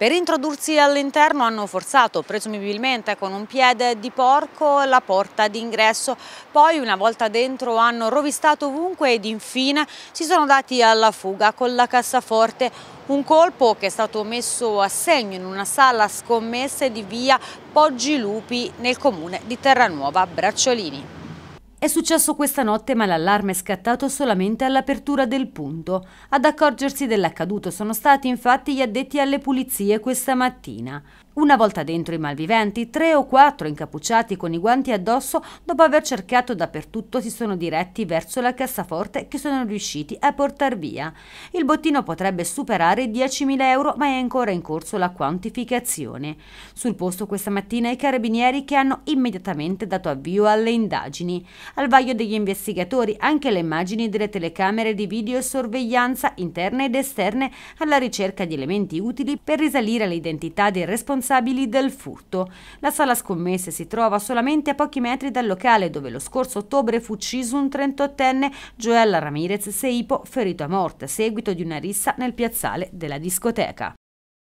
Per introdursi all'interno hanno forzato, presumibilmente con un piede di porco, la porta d'ingresso. Poi una volta dentro hanno rovistato ovunque ed infine si sono dati alla fuga con la cassaforte. Un colpo che è stato messo a segno in una sala scommesse di via Poggi Lupi nel comune di Terranuova Bracciolini. È successo questa notte ma l'allarme è scattato solamente all'apertura del punto. Ad accorgersi dell'accaduto sono stati infatti gli addetti alle pulizie questa mattina. Una volta dentro i malviventi, tre o quattro incappucciati con i guanti addosso, dopo aver cercato dappertutto, si sono diretti verso la cassaforte che sono riusciti a portar via. Il bottino potrebbe superare i 10.000 euro, ma è ancora in corso la quantificazione. Sul posto questa mattina i carabinieri che hanno immediatamente dato avvio alle indagini. Al vaglio degli investigatori anche le immagini delle telecamere di videosorveglianza interne ed esterne alla ricerca di elementi utili per risalire all'identità del responsabile responsabili del furto. La sala scommesse si trova solamente a pochi metri dal locale dove lo scorso ottobre fu ucciso un 38enne Joel Ramirez Seipo ferito a morte a seguito di una rissa nel piazzale della discoteca.